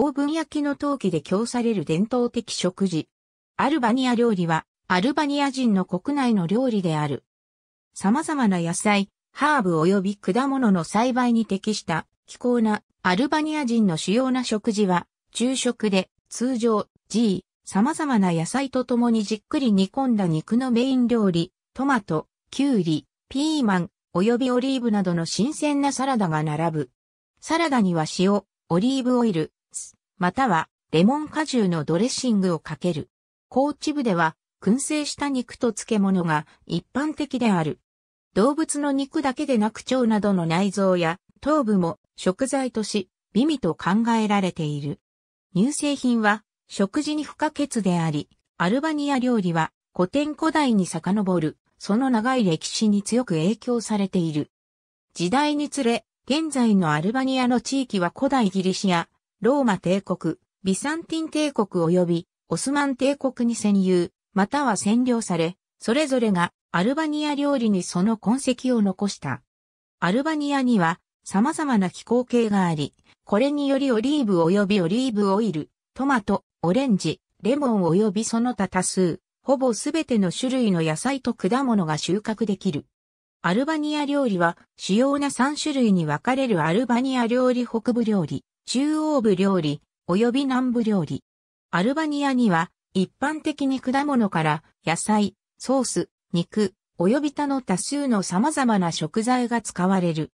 オーブン焼きの陶器で供される伝統的食事。アルバニア料理は、アルバニア人の国内の料理である。様々な野菜、ハーブ及び果物の栽培に適した気候なアルバニア人の主要な食事は、昼食で通常 G、様々な野菜と共にじっくり煮込んだ肉のメイン料理、トマト、キュウリ、ピーマン、及びオリーブなどの新鮮なサラダが並ぶ。サラダには塩、オリーブオイル、またはレモン果汁のドレッシングをかける。高知部では燻製した肉と漬物が一般的である。動物の肉だけでなく腸などの内臓や頭部も食材とし、美味と考えられている。乳製品は食事に不可欠であり、アルバニア料理は古典古代に遡る、その長い歴史に強く影響されている。時代につれ、現在のアルバニアの地域は古代ギリシア、ローマ帝国、ビサンティン帝国及びオスマン帝国に占有、または占領され、それぞれがアルバニア料理にその痕跡を残した。アルバニアには様々な気候系があり、これによりオリーブ及びオリーブオイル、トマト、オレンジ、レモン及びその他多数、ほぼすべての種類の野菜と果物が収穫できる。アルバニア料理は主要な3種類に分かれるアルバニア料理北部料理、中央部料理、及び南部料理。アルバニアには、一般的に果物から野菜、ソース、肉、及び他の多数の様々な食材が使われる。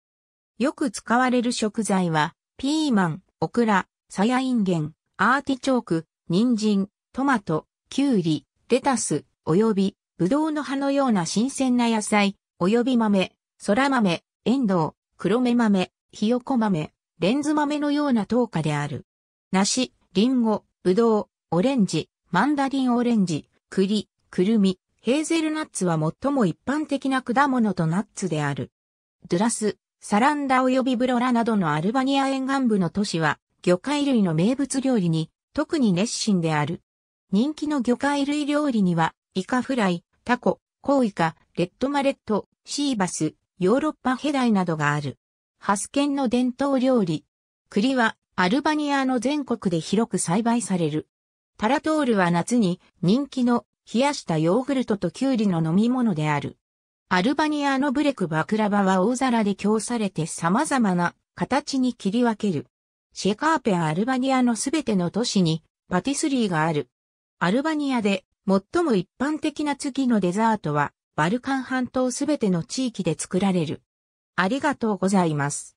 よく使われる食材は、ピーマン、オクラ、サヤインゲン、アーティチョーク、人参、トマト、キュウリ、レタス、及び、ブドウの葉のような新鮮な野菜、及び豆、空豆、エンドウ、黒目豆、ひよこ豆、レンズ豆のような糖化である。梨、リンゴ、ブドウ、オレンジ、マンダリンオレンジ、栗、くるみ、ヘーゼルナッツは最も一般的な果物とナッツである。ドゥラス、サランダ及びブロラなどのアルバニア沿岸部の都市は、魚介類の名物料理に、特に熱心である。人気の魚介類料理には、イカフライ、タコ、コウイカ、レッドマレット、シーバス、ヨーロッパヘダイなどがある。ハスケンの伝統料理。栗はアルバニアの全国で広く栽培される。タラトールは夏に人気の冷やしたヨーグルトとキュウリの飲み物である。アルバニアのブレクバクラバは大皿で供されて様々な形に切り分ける。シェカーペアアルバニアのすべての都市にパティスリーがある。アルバニアで最も一般的な次のデザートはバルカン半島すべての地域で作られる。ありがとうございます。